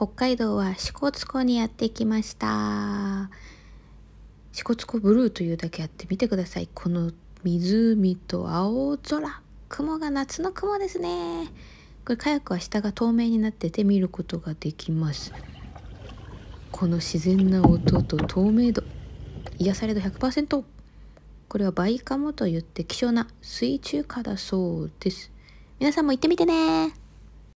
北海道は支笏湖にやってきました支笏湖ブルーというだけあって見てくださいこの湖と青空雲が夏の雲ですねこれカヤックは下が透明になってて見ることができますこの自然な音と透明度癒され度100%これはバイカモといって希少な水中花だそうです皆さんも行ってみてね